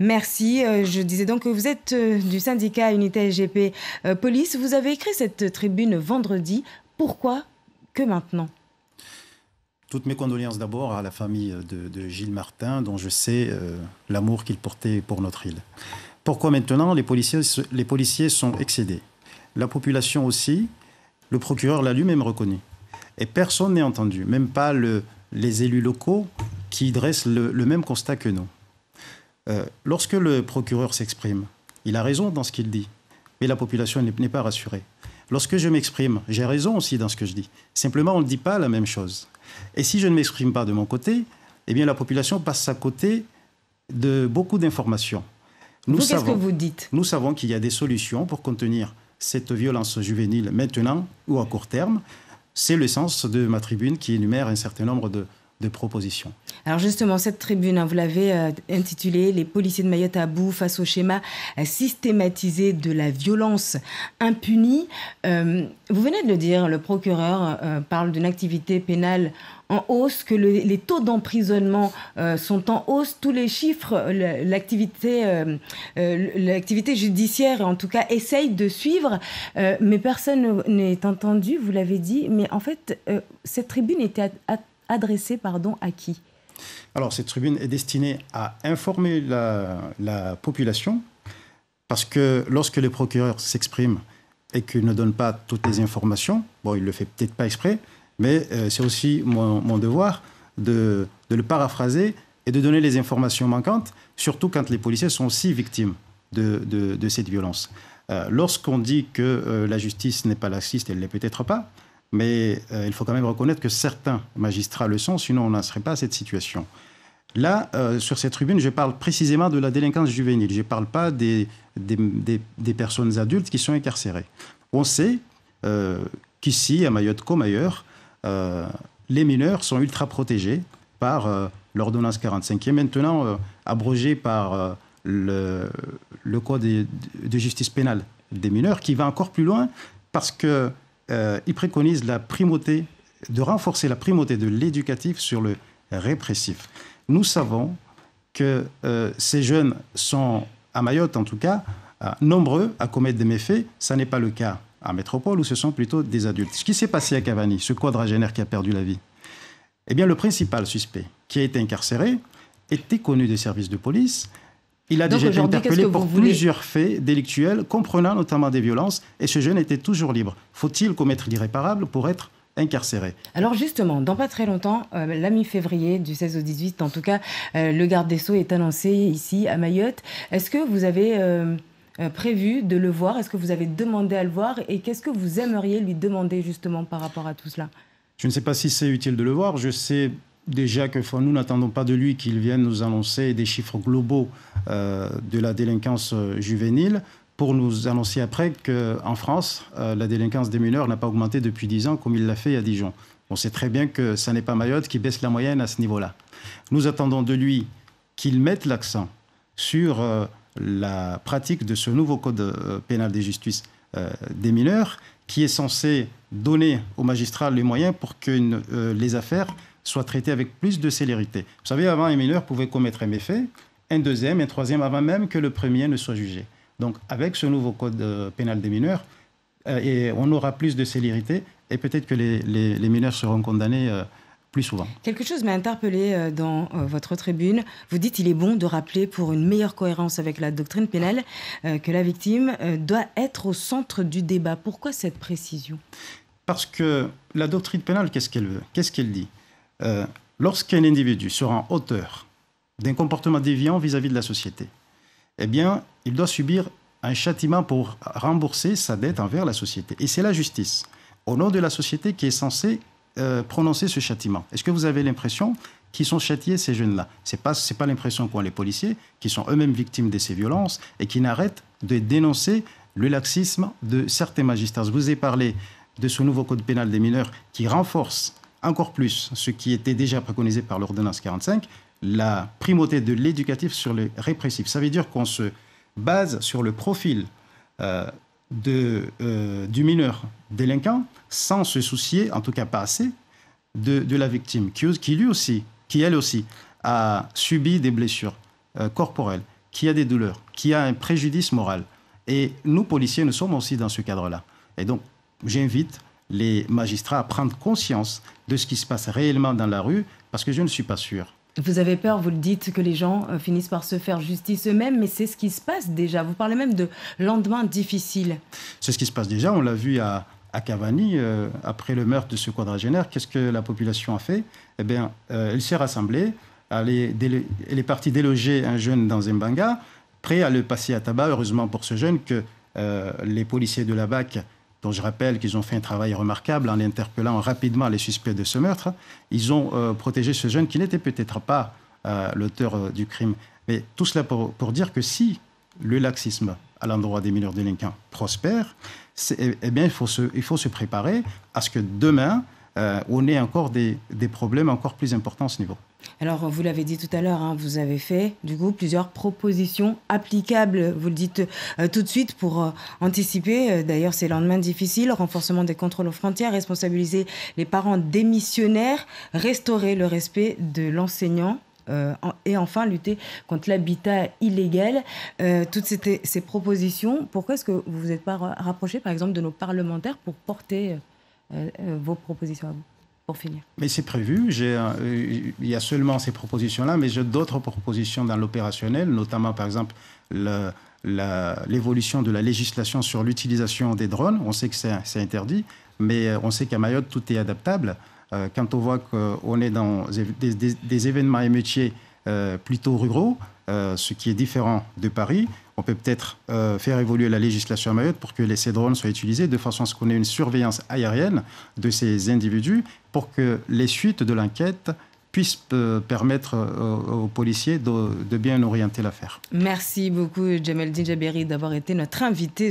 Merci. Euh, je disais donc que vous êtes euh, du syndicat Unité SGP euh, Police. Vous avez écrit cette tribune vendredi. Pourquoi que maintenant toutes mes condoléances d'abord à la famille de, Gilles Martin, dont je sais l'amour qu'il portait pour notre île. Pourquoi maintenant les policiers, sont excédés La population aussi, le procureur l'a lui-même reconnu. Et personne n'est entendu, même pas les élus locaux qui dressent le même constat que nous. Euh, lorsque le procureur s'exprime, il a raison dans ce qu'il dit, mais la population n'est pas rassurée. Lorsque je m'exprime, j'ai raison aussi dans ce que je dis. Simplement, on ne dit pas la même chose. Et si je ne m'exprime pas de mon côté, eh bien la population passe à côté de beaucoup d'informations. Nous qu'est-ce que vous dites Nous savons qu'il y a des solutions pour contenir cette violence juvénile maintenant ou à court terme. C'est le sens de ma tribune qui énumère un certain nombre de, de propositions. Alors justement, cette tribune, hein, vous l'avez euh, intitulée Les policiers de Mayotte à bout face au schéma systématisé de la violence impunie. Euh, vous venez de le dire, le procureur euh, parle d'une activité pénale en hausse, que les taux d'emprisonnement sont en hausse, tous les chiffres, l'activité, l'activité judiciaire en tout cas essaye de suivre, mais personne n'est entendu, vous l'avez dit, mais en fait, cette tribune était à adressée pardon, à qui Alors cette tribune est destinée à informer la, population, parce que lorsque le procureur s'exprime et qu'il ne donne pas toutes les informations, bon, il ne le fait peut-être pas exprès, mais euh, c'est aussi mon, devoir de, le paraphraser et de donner les informations manquantes, surtout quand les policiers sont aussi victimes de, cette violence. Euh, lorsqu'on dit que euh, la justice n'est pas laxiste, elle ne l'est peut-être pas, mais euh, il faut quand même reconnaître que certains magistrats le sont, sinon on n'en serait pas à cette situation. Là, euh, sur cette tribune, je parle précisément de la délinquance juvénile. Je ne parle pas des, des, des, personnes adultes qui sont incarcérées. On sait euh, qu'ici, à Mayotte comme ailleurs, les mineurs sont ultra protégés par l'ordonnance 45, qui est maintenant abrogée par le, Code de, de, justice pénale des mineurs, qui va encore plus loin parce que euh, ils il préconise la primauté, de renforcer la primauté de l'éducatif sur le répressif. Nous savons que euh, ces jeunes sont, à Mayotte en tout cas, euh, nombreux à commettre des méfaits. Ça n'est pas le cas en métropole où ce sont plutôt des adultes. Ce qui s'est passé à Cavani, ce quadragénaire qui a perdu la vie, eh bien le principal suspect qui a été incarcéré était connu des services de police, il a déjà été interpellé pour plusieurs faits délictuels, comprenant notamment des violences, et ce jeune était toujours libre. Faut-il commettre l'irréparable pour être incarcéré Alors justement, dans pas très longtemps, euh, la mi-février, du 16 au 18, en tout cas, euh, le garde des Sceaux est annoncé ici à Mayotte. Est-ce que vous avez euh, prévu de le voir Est-ce que vous avez demandé à le voir Et qu'est-ce que vous aimeriez lui demander justement par rapport à tout cela Je ne sais pas si c'est utile de le voir. Je sais déjà que nous n'attendons pas de lui qu'il vienne nous annoncer des chiffres globaux euh, de la délinquance euh, juvénile pour nous annoncer après qu'en France, euh, la délinquance des mineurs n'a pas augmenté depuis 10 ans comme il l'a fait à Dijon. On sait très bien que ce n'est pas Mayotte qui baisse la moyenne à ce niveau-là. Nous attendons de lui qu'il mette l'accent sur la pratique de ce nouveau code pénal des justices des mineurs qui est censé donner aux magistrats les moyens pour que les affaires soit traité avec plus de célérité. Vous savez, avant, les mineurs pouvaient commettre un méfait, un deuxième, un troisième, avant même que le premier ne soit jugé. Donc, avec ce nouveau code euh, pénal des mineurs, euh, on aura plus de célérité et peut-être que les, mineurs seront condamnés euh, plus souvent. Quelque chose m'a interpellé dans votre tribune. Vous dites qu'il est bon de rappeler pour une meilleure cohérence avec la doctrine pénale que la victime doit être au centre du débat. Pourquoi cette précision Parce que la doctrine pénale, qu'est-ce qu'elle veut Qu'est-ce qu'elle dit euh, lorsqu'un individu sera en hauteur d'un comportement déviant vis-à-vis de la société, eh bien, il doit subir un châtiment pour rembourser sa dette envers la société. Et c'est la justice, au nom de la société, qui est censée euh, prononcer ce châtiment. Est-ce que vous avez l'impression qu'ils sont châtiés, ces jeunes-là Ce n'est pas, pas l'impression qu'ont les policiers, qui sont eux-mêmes victimes de ces violences et qui n'arrêtent de dénoncer le laxisme de certains magistrats. Je vous ai parlé de ce nouveau code pénal des mineurs qui renforce encore plus, ce qui était déjà préconisé par l'ordonnance 45, la primauté de l'éducatif sur le répressif. Ça veut dire qu'on se base sur le profil euh, euh, du mineur délinquant sans se soucier, en tout cas pas assez, de, la victime, qui, lui aussi, qui elle aussi, a subi des blessures euh, corporelles, qui a des douleurs, qui a un préjudice moral. Et nous, policiers, nous sommes aussi dans ce cadre-là. Et donc, j'invite les magistrats à prendre conscience de ce qui se passe réellement dans la rue, parce que je ne suis pas sûr. Vous avez peur, vous le dites, que les gens euh, finissent par se faire justice eux-mêmes, mais c'est ce qui se passe déjà. Vous parlez même de lendemain difficile. C'est ce qui se passe déjà. On l'a vu à, Cavani, euh, après le meurtre de ce quadragénaire. Qu'est-ce que la population a fait Eh bien, euh, elle s'est rassemblée. Elle est, partie déloger un jeune dans Zimbanga, prêt à le passer à tabac. Heureusement pour ce jeune que les policiers de la BAC dont je rappelle qu'ils ont fait un travail remarquable en interpellant rapidement les suspects de ce meurtre, ils ont euh, protégé ce jeune qui n'était peut-être pas euh, l'auteur euh, du crime. Mais tout cela pour, dire que si le laxisme à l'endroit des mineurs délinquants prospère, eh, eh bien, il il faut se préparer à ce que demain, euh, on est encore des, problèmes encore plus importants à ce niveau. Alors, vous l'avez dit tout à l'heure, hein, vous avez fait du coup plusieurs propositions applicables, vous le dites euh, tout de suite pour euh, anticiper. D'ailleurs, ces lendemains difficiles, renforcement des contrôles aux frontières, responsabiliser les parents démissionnaires, restaurer le respect de l'enseignant et enfin lutter contre l'habitat illégal. toutes ces, ces, propositions, pourquoi est-ce que vous ne vous êtes pas rapproché, par exemple, de nos parlementaires pour porter euh, euh, vos propositions à vous pour finir. Mais c'est prévu. Euh, il y a seulement ces propositions-là, mais j'ai d'autres propositions dans l'opérationnel, notamment par exemple l'évolution de la législation sur l'utilisation des drones. On sait que c'est interdit, mais on sait qu'à Mayotte, tout est adaptable. quand on voit qu'on est dans des, événements et métiers plutôt ruraux, ce qui est différent de Paris, on peut peut-être euh, faire évoluer la législation à Mayotte pour que les drones soient utilisés de façon à ce qu'on ait une surveillance aérienne de ces individus pour que les suites de l'enquête puissent euh, permettre euh, aux, policiers de, bien orienter l'affaire. Merci beaucoup, Jamel Djaberi, d'avoir été notre invité.